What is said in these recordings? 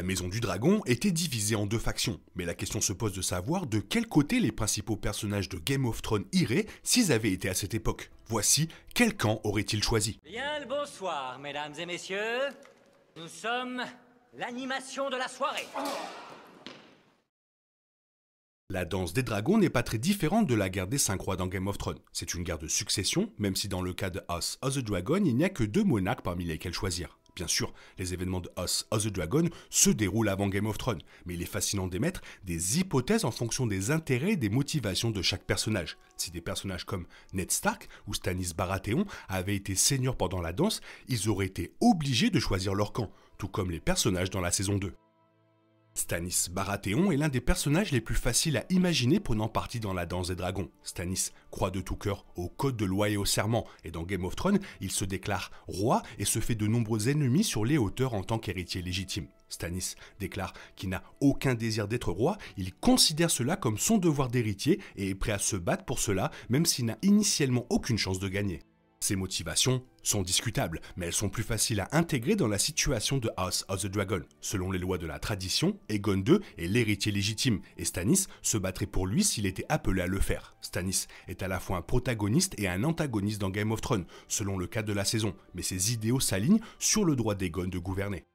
La Maison du Dragon était divisée en deux factions, mais la question se pose de savoir de quel côté les principaux personnages de Game of Thrones iraient s'ils avaient été à cette époque. Voici quel camp auraient-ils choisi. Bien le bonsoir, mesdames et messieurs. Nous sommes l'animation de la soirée. La danse des dragons n'est pas très différente de la guerre des cinq rois dans Game of Thrones. C'est une guerre de succession, même si dans le cas de House of the Dragon, il n'y a que deux monarques parmi lesquels choisir. Bien sûr, les événements de House of the Dragon se déroulent avant Game of Thrones, mais il est fascinant d'émettre des hypothèses en fonction des intérêts et des motivations de chaque personnage. Si des personnages comme Ned Stark ou Stannis Baratheon avaient été seigneurs pendant la danse, ils auraient été obligés de choisir leur camp, tout comme les personnages dans la saison 2. Stanis Baratheon est l'un des personnages les plus faciles à imaginer prenant parti dans la danse des dragons. Stannis croit de tout cœur au code de loi et au serment, et dans Game of Thrones, il se déclare roi et se fait de nombreux ennemis sur les hauteurs en tant qu'héritier légitime. Stannis déclare qu'il n'a aucun désir d'être roi, il considère cela comme son devoir d'héritier et est prêt à se battre pour cela, même s'il n'a initialement aucune chance de gagner. Ces motivations sont discutables, mais elles sont plus faciles à intégrer dans la situation de House of the Dragon. Selon les lois de la tradition, Aegon II est l'héritier légitime, et Stannis se battrait pour lui s'il était appelé à le faire. Stannis est à la fois un protagoniste et un antagoniste dans Game of Thrones, selon le cas de la saison, mais ses idéaux s'alignent sur le droit d'Aegon de gouverner.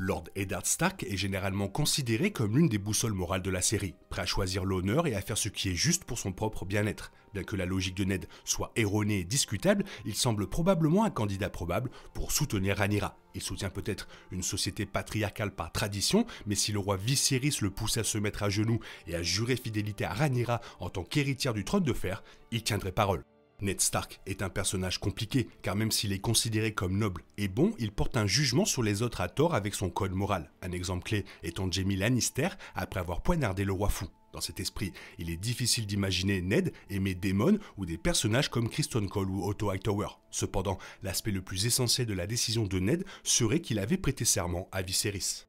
Lord Eddard Stark est généralement considéré comme l'une des boussoles morales de la série, prêt à choisir l'honneur et à faire ce qui est juste pour son propre bien-être. Bien que la logique de Ned soit erronée et discutable, il semble probablement un candidat probable pour soutenir Rhaenyra. Il soutient peut-être une société patriarcale par tradition, mais si le roi Viserys le pousse à se mettre à genoux et à jurer fidélité à Rhaenyra en tant qu'héritière du trône de fer, il tiendrait parole. Ned Stark est un personnage compliqué, car même s'il est considéré comme noble et bon, il porte un jugement sur les autres à tort avec son code moral. Un exemple clé étant Jamie Lannister après avoir poignardé le roi fou. Dans cet esprit, il est difficile d'imaginer Ned aimer Daemon ou des personnages comme Kristen Cole ou Otto Hightower. Cependant, l'aspect le plus essentiel de la décision de Ned serait qu'il avait prêté serment à Viserys.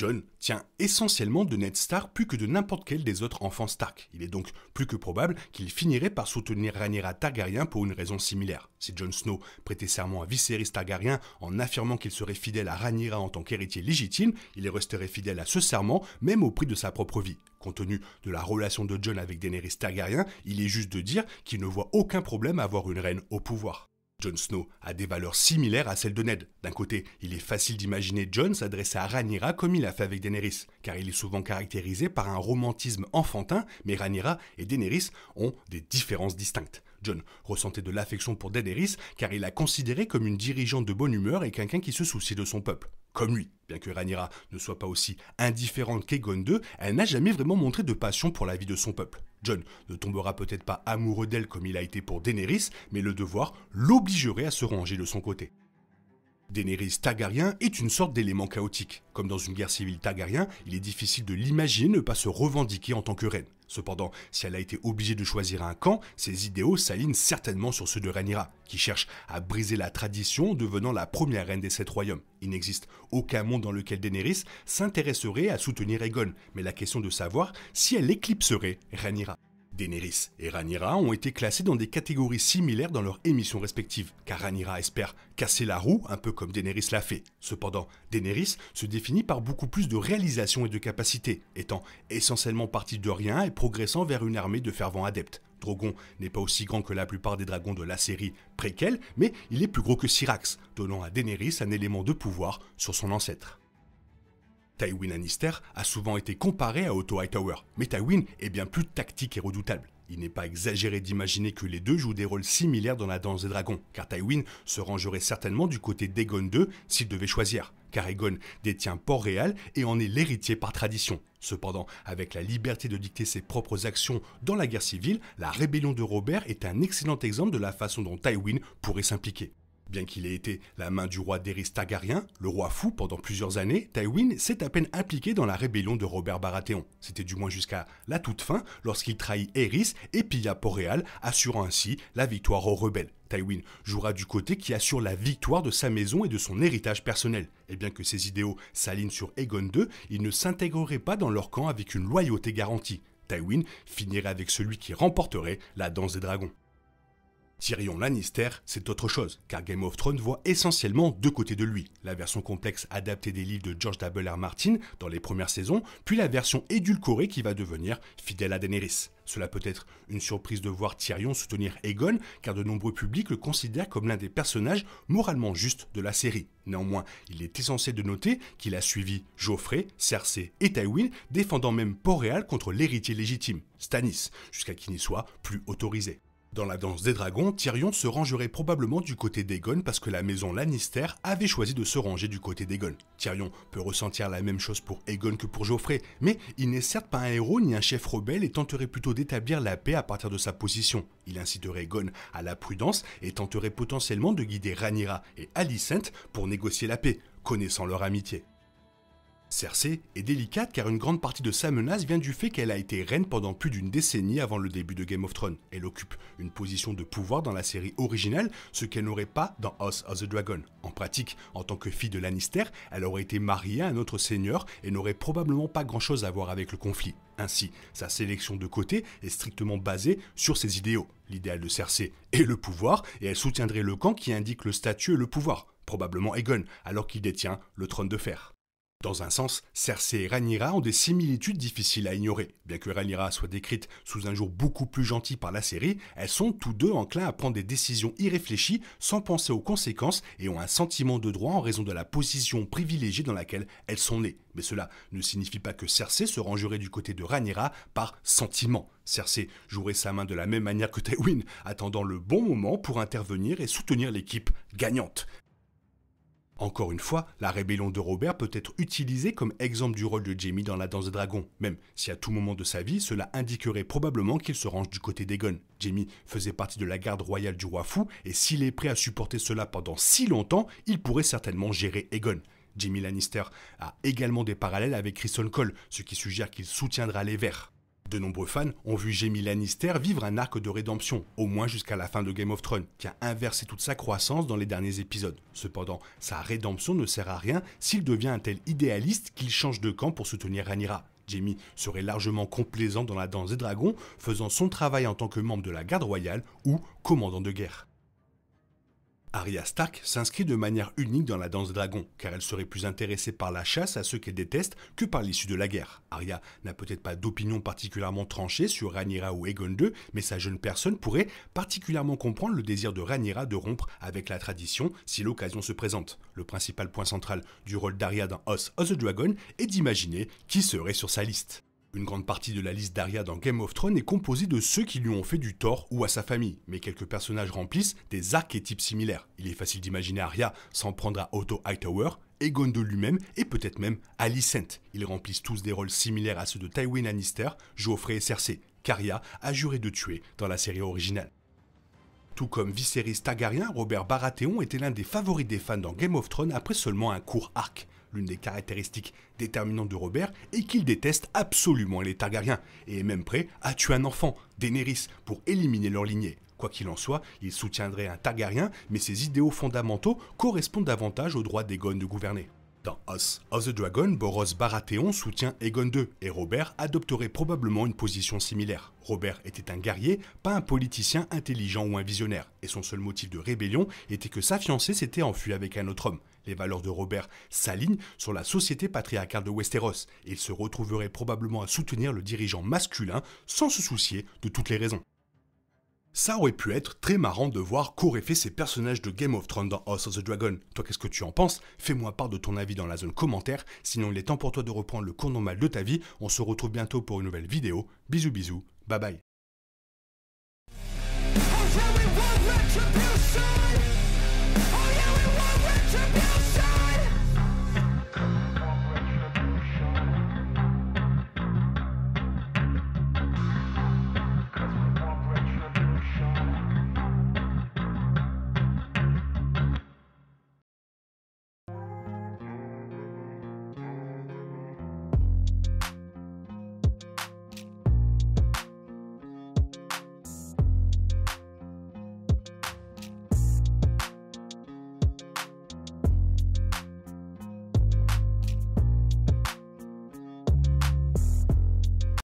John tient essentiellement de Ned Stark plus que de n'importe quel des autres enfants Stark. Il est donc plus que probable qu'il finirait par soutenir Rhaenyra Targaryen pour une raison similaire. Si Jon Snow prêtait serment à Viserys Targaryen en affirmant qu'il serait fidèle à Rhaenyra en tant qu'héritier légitime, il resterait fidèle à ce serment même au prix de sa propre vie. Compte tenu de la relation de John avec Daenerys Targaryen, il est juste de dire qu'il ne voit aucun problème à avoir une reine au pouvoir. Jon Snow a des valeurs similaires à celles de Ned. D'un côté, il est facile d'imaginer Jon s'adresser à Rhaenyra comme il a fait avec Daenerys, car il est souvent caractérisé par un romantisme enfantin, mais Rhaenyra et Daenerys ont des différences distinctes. John ressentait de l'affection pour Daenerys car il la considérait comme une dirigeante de bonne humeur et quelqu'un qui se soucie de son peuple comme lui. Bien que Ranira ne soit pas aussi indifférente qu'Egon II, elle n'a jamais vraiment montré de passion pour la vie de son peuple. John ne tombera peut-être pas amoureux d'elle comme il a été pour Daenerys, mais le devoir l'obligerait à se ranger de son côté. Daenerys Targaryen est une sorte d'élément chaotique. Comme dans une guerre civile Targaryen, il est difficile de l'imaginer ne pas se revendiquer en tant que reine. Cependant, si elle a été obligée de choisir un camp, ses idéaux s'alignent certainement sur ceux de Rhaenyra, qui cherche à briser la tradition en devenant la première reine des sept royaumes. Il n'existe aucun monde dans lequel Daenerys s'intéresserait à soutenir Aegon, mais la question de savoir si elle éclipserait Rhaenyra. Daenerys et Rhaenyra ont été classés dans des catégories similaires dans leurs émissions respectives, car Rhaenyra espère casser la roue, un peu comme Daenerys l'a fait. Cependant, Daenerys se définit par beaucoup plus de réalisation et de capacité, étant essentiellement partie de rien et progressant vers une armée de fervents adeptes. Drogon n'est pas aussi grand que la plupart des dragons de la série préquelle, mais il est plus gros que Syrax, donnant à Daenerys un élément de pouvoir sur son ancêtre. Tywin Lannister a souvent été comparé à Otto Hightower, mais Tywin est bien plus tactique et redoutable. Il n'est pas exagéré d'imaginer que les deux jouent des rôles similaires dans la danse des dragons, car Tywin se rangerait certainement du côté d'Aegon II s'il devait choisir, car Egon détient Port-Réal et en est l'héritier par tradition. Cependant, avec la liberté de dicter ses propres actions dans la guerre civile, la rébellion de Robert est un excellent exemple de la façon dont Tywin pourrait s'impliquer. Bien qu'il ait été la main du roi d'Eris Targaryen, le roi fou pendant plusieurs années, Tywin s'est à peine impliqué dans la rébellion de Robert Baratheon. C'était du moins jusqu'à la toute fin, lorsqu'il trahit Eris et pilla port assurant ainsi la victoire aux rebelles. Tywin jouera du côté qui assure la victoire de sa maison et de son héritage personnel. Et bien que ses idéaux s'alignent sur Aegon II, il ne s'intégrerait pas dans leur camp avec une loyauté garantie. Tywin finirait avec celui qui remporterait la danse des dragons. Tyrion Lannister, c'est autre chose, car Game of Thrones voit essentiellement deux côtés de lui. La version complexe adaptée des livres de George W. Martin dans les premières saisons, puis la version édulcorée qui va devenir fidèle à Daenerys. Cela peut être une surprise de voir Tyrion soutenir Aegon, car de nombreux publics le considèrent comme l'un des personnages moralement justes de la série. Néanmoins, il est essentiel de noter qu'il a suivi Geoffrey, Cersei et Tywin, défendant même Port-Réal contre l'héritier légitime, Stannis, jusqu'à qu'il n'y soit plus autorisé. Dans la danse des dragons, Tyrion se rangerait probablement du côté d'Egon parce que la maison Lannister avait choisi de se ranger du côté d'Aegon. Tyrion peut ressentir la même chose pour Egon que pour Geoffrey, mais il n'est certes pas un héros ni un chef rebelle et tenterait plutôt d'établir la paix à partir de sa position. Il inciterait Egon à la prudence et tenterait potentiellement de guider Rhaenyra et Alicent pour négocier la paix, connaissant leur amitié. Cersei est délicate car une grande partie de sa menace vient du fait qu'elle a été reine pendant plus d'une décennie avant le début de Game of Thrones. Elle occupe une position de pouvoir dans la série originale, ce qu'elle n'aurait pas dans House of the Dragon. En pratique, en tant que fille de Lannister, elle aurait été mariée à un autre seigneur et n'aurait probablement pas grand-chose à voir avec le conflit. Ainsi, sa sélection de côté est strictement basée sur ses idéaux. L'idéal de Cersei est le pouvoir et elle soutiendrait le camp qui indique le statut et le pouvoir, probablement Aegon, alors qu'il détient le trône de fer. Dans un sens, Cersei et Rhaenyra ont des similitudes difficiles à ignorer. Bien que Rhaenyra soit décrite sous un jour beaucoup plus gentil par la série, elles sont toutes deux enclins à prendre des décisions irréfléchies sans penser aux conséquences et ont un sentiment de droit en raison de la position privilégiée dans laquelle elles sont nées. Mais cela ne signifie pas que Cersei se rangerait du côté de Rhaenyra par sentiment. Cersei jouerait sa main de la même manière que Tywin, attendant le bon moment pour intervenir et soutenir l'équipe gagnante. Encore une fois, la rébellion de Robert peut être utilisée comme exemple du rôle de Jamie dans la danse des dragons, même si à tout moment de sa vie, cela indiquerait probablement qu'il se range du côté d'Egon. Jamie faisait partie de la garde royale du roi fou, et s'il est prêt à supporter cela pendant si longtemps, il pourrait certainement gérer Egon. Jamie Lannister a également des parallèles avec Criston Cole, ce qui suggère qu'il soutiendra les Verts. De nombreux fans ont vu Jamie Lannister vivre un arc de rédemption, au moins jusqu'à la fin de Game of Thrones, qui a inversé toute sa croissance dans les derniers épisodes. Cependant, sa rédemption ne sert à rien s'il devient un tel idéaliste qu'il change de camp pour soutenir Rhaenyra. Jamie serait largement complaisant dans la danse des dragons, faisant son travail en tant que membre de la garde royale ou commandant de guerre. Arya Stark s'inscrit de manière unique dans la danse dragon, car elle serait plus intéressée par la chasse à ceux qu'elle déteste que par l'issue de la guerre. Arya n'a peut-être pas d'opinion particulièrement tranchée sur Rhaenyra ou Egon II, mais sa jeune personne pourrait particulièrement comprendre le désir de Rhaenyra de rompre avec la tradition si l'occasion se présente. Le principal point central du rôle d'Arya dans House of the Dragon est d'imaginer qui serait sur sa liste. Une grande partie de la liste d'Arya dans Game of Thrones est composée de ceux qui lui ont fait du tort ou à sa famille, mais quelques personnages remplissent des archétypes similaires. Il est facile d'imaginer Arya s'en prendre à Otto Hightower, Egon de lui-même, et peut-être même Alicent. Ils remplissent tous des rôles similaires à ceux de Tywin Lannister, Geoffrey et Cersei, qu'Arya a juré de tuer dans la série originale. Tout comme Viserys Targaryen, Robert Baratheon était l'un des favoris des fans dans Game of Thrones après seulement un court arc l'une des caractéristiques déterminantes de Robert, est qu'il déteste absolument les Targaryens, et est même prêt à tuer un enfant, Daenerys, pour éliminer leur lignée. Quoi qu'il en soit, il soutiendrait un Targaryen, mais ses idéaux fondamentaux correspondent davantage au droit d'Egon de gouverner. Dans House of the Dragon, Boros Baratheon soutient Egon II et Robert adopterait probablement une position similaire. Robert était un guerrier, pas un politicien intelligent ou un visionnaire, et son seul motif de rébellion était que sa fiancée s'était enfuie avec un autre homme. Les valeurs de Robert s'alignent sur la société patriarcale de Westeros et il se retrouverait probablement à soutenir le dirigeant masculin sans se soucier de toutes les raisons. Ça aurait pu être très marrant de voir qu'auraient fait ces personnages de Game of Thrones dans House of the Dragon. Toi, qu'est-ce que tu en penses Fais-moi part de ton avis dans la zone commentaire, sinon il est temps pour toi de reprendre le cours normal de ta vie. On se retrouve bientôt pour une nouvelle vidéo. Bisous bisous, bye bye. Oh,